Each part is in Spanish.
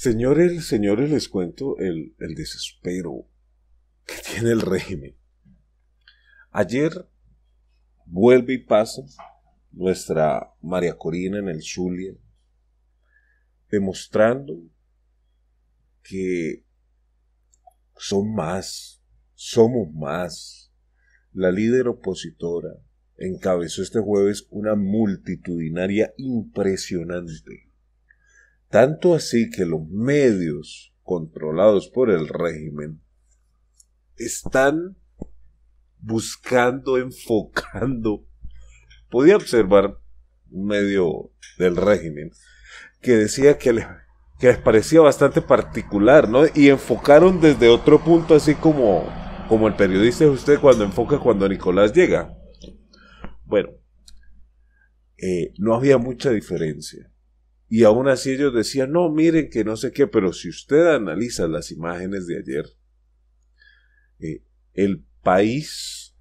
Señores, señores, les cuento el, desespero que tiene el régimen. Ayer vuelve y pasa nuestra María Corina en el Zulia, demostrando que son más, somos más. La líder opositora encabezó este jueves una multitudinaria impresionante tanto así que los medios controlados por el régimen están buscando, enfocando. Podía observar un medio del régimen que decía que les, parecía bastante particular, ¿no? Y enfocaron desde otro punto, así como, como el periodista es usted cuando enfoca cuando Nicolás llega. Bueno, eh, no había mucha diferencia. Y aún así ellos decían, no, miren que no sé qué, pero si usted analiza las imágenes de ayer, eh, el país,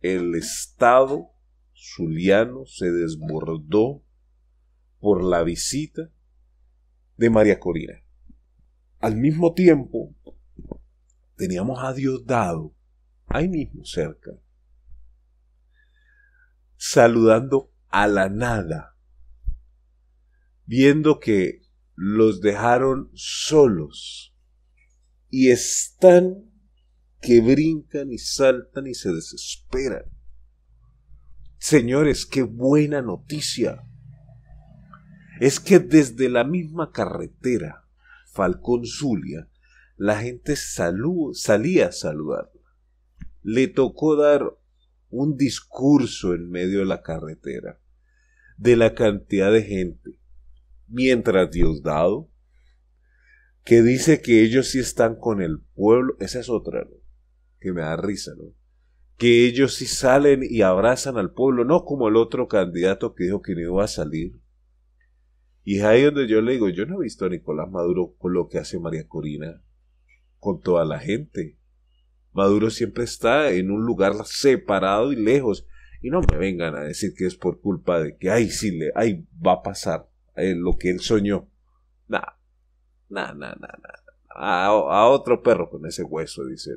el Estado zuliano se desbordó por la visita de María Corina. Al mismo tiempo, teníamos a Diosdado, ahí mismo cerca, saludando a la nada viendo que los dejaron solos y están que brincan y saltan y se desesperan. Señores, qué buena noticia. Es que desde la misma carretera, Falcón Zulia, la gente salía a saludarla. Le tocó dar un discurso en medio de la carretera, de la cantidad de gente mientras Dios dado que dice que ellos sí están con el pueblo, esa es otra, que me da risa, ¿no? que ellos sí salen y abrazan al pueblo, no como el otro candidato que dijo que no iba a salir. Y es ahí donde yo le digo, yo no he visto a Nicolás Maduro con lo que hace María Corina, con toda la gente. Maduro siempre está en un lugar separado y lejos. Y no me vengan a decir que es por culpa de que, ay, sí, le, ay, va a pasar lo que él soñó. Nah, nah, nah, nah, A, otro perro con ese hueso, dice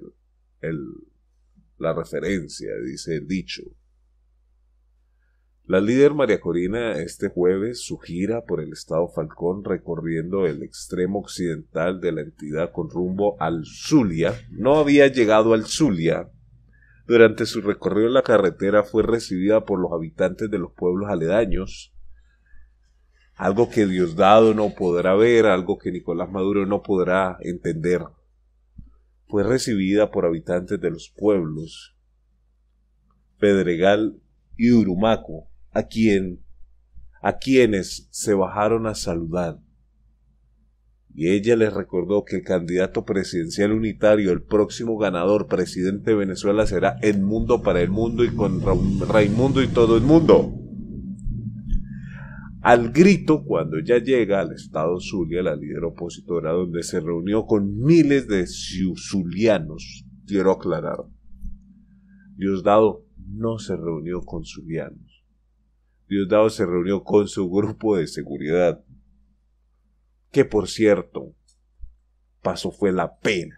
la referencia, dice el dicho. La líder María Corina este jueves su gira por el estado Falcón recorriendo el extremo occidental de la entidad con rumbo al Zulia. No había llegado al Zulia. Durante su recorrido en la carretera fue recibida por los habitantes de los pueblos aledaños, algo que Diosdado no podrá ver, algo que Nicolás Maduro no podrá entender. Fue recibida por habitantes de los pueblos Pedregal y Urumaco, a quien a quienes se bajaron a saludar. Y ella les recordó que el candidato presidencial unitario, el próximo ganador presidente de Venezuela será el mundo para el mundo y con Raimundo y todo el mundo al grito cuando ya llega al estado Zulia, la líder opositora, donde se reunió con miles de zulianos, quiero aclarar. Diosdado no se reunió con zulianos. Diosdado se reunió con su grupo de seguridad, que por cierto, pasó fue la pena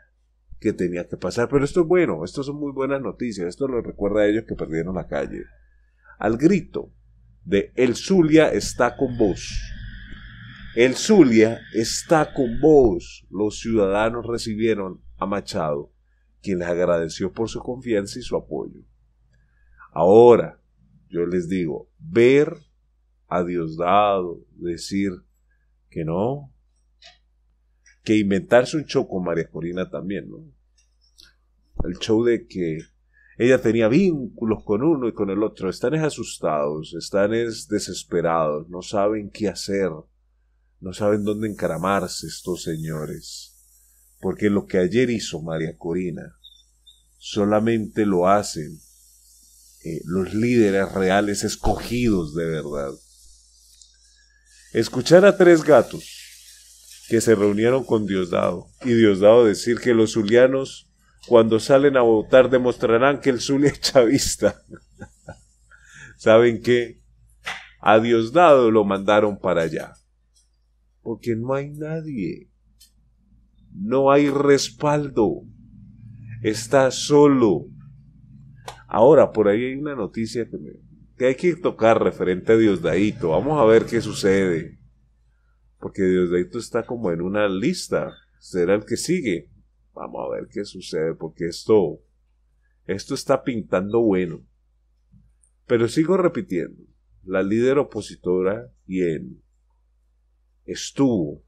que tenía que pasar, pero esto es bueno, esto son muy buenas noticias, esto lo recuerda a ellos que perdieron la calle. Al grito, de El Zulia está con vos. El Zulia está con vos. Los ciudadanos recibieron a Machado, quien les agradeció por su confianza y su apoyo. Ahora, yo les digo, ver a Diosdado decir que no, que inventarse un show con María Corina también, ¿no? El show de que ella tenía vínculos con uno y con el otro. Están asustados, están es desesperados, no saben qué hacer, no saben dónde encaramarse estos señores. Porque lo que ayer hizo María Corina, solamente lo hacen eh, los líderes reales escogidos de verdad. Escuchar a tres gatos que se reunieron con Diosdado y Diosdado decir que los zulianos cuando salen a votar demostrarán que el Zulia es chavista. ¿Saben qué? A Diosdado lo mandaron para allá. Porque no hay nadie. No hay respaldo. Está solo. Ahora, por ahí hay una noticia que, que hay que tocar referente a Diosdadito. Vamos a ver qué sucede. Porque Diosdadito está como en una lista. Será el que sigue Vamos a ver qué sucede, porque esto, esto está pintando bueno. Pero sigo repitiendo, la líder opositora, él estuvo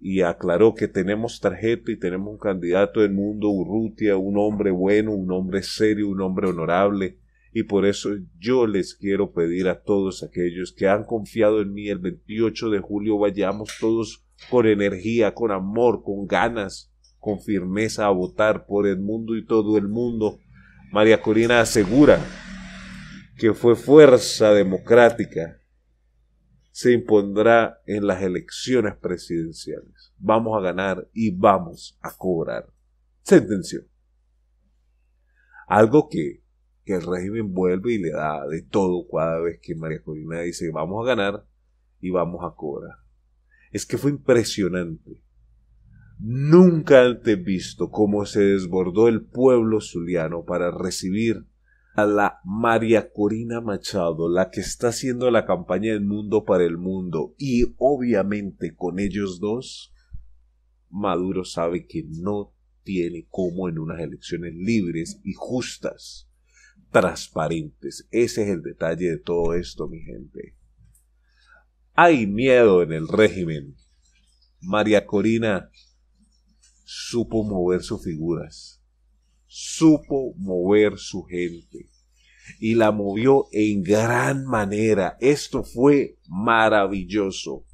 y aclaró que tenemos tarjeta y tenemos un candidato del mundo, Urrutia, un hombre bueno, un hombre serio, un hombre honorable, y por eso yo les quiero pedir a todos aquellos que han confiado en mí el 28 de julio, vayamos todos con energía, con amor, con ganas, con firmeza a votar por el mundo y todo el mundo. María Corina asegura que fue fuerza democrática se impondrá en las elecciones presidenciales. Vamos a ganar y vamos a cobrar. Sentenció. Algo que, que, el régimen vuelve y le da de todo cada vez que María Corina dice vamos a ganar y vamos a cobrar es que fue impresionante. Nunca antes visto cómo se desbordó el pueblo zuliano para recibir a la María Corina Machado, la que está haciendo la campaña del mundo para el mundo, y obviamente con ellos dos, Maduro sabe que no tiene como en unas elecciones libres y justas, transparentes. Ese es el detalle de todo esto, mi gente. Hay miedo en el régimen. María Corina supo mover sus figuras, supo mover su gente y la movió en gran manera. Esto fue maravilloso.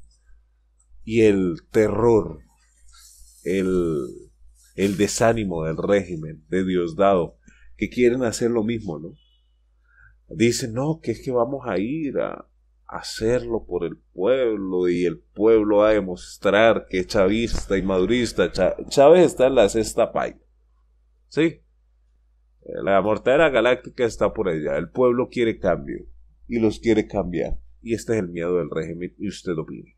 Y el terror, el, desánimo del régimen de Diosdado, que quieren hacer lo mismo, ¿no? Dicen, no, que es que vamos a ir a, hacerlo por el pueblo y el pueblo va a demostrar que chavista y madurista. Chávez está en la sexta paila. Sí. La mortadera galáctica está por allá. El pueblo quiere cambio y los quiere cambiar. Y este es el miedo del régimen y usted opine.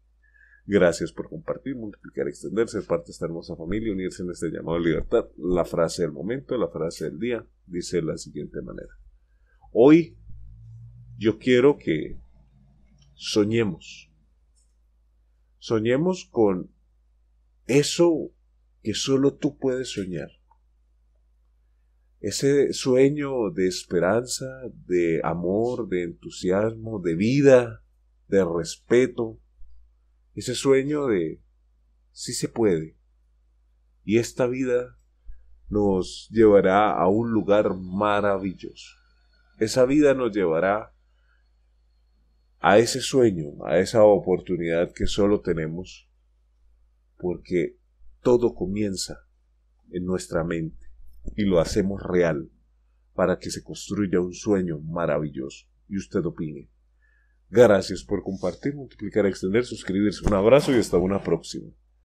Gracias por compartir, multiplicar, extenderse, parte de esta hermosa familia, unirse en este llamado de libertad. La frase del momento, la frase del día, dice de la siguiente manera. Hoy yo quiero que soñemos. Soñemos con eso que solo tú puedes soñar. Ese sueño de esperanza, de amor, de entusiasmo, de vida, de respeto. Ese sueño de sí se puede. Y esta vida nos llevará a un lugar maravilloso. Esa vida nos llevará a ese sueño, a esa oportunidad que solo tenemos, porque todo comienza en nuestra mente y lo hacemos real para que se construya un sueño maravilloso. Y usted opine. Gracias por compartir, multiplicar, extender, suscribirse. Un abrazo y hasta una próxima.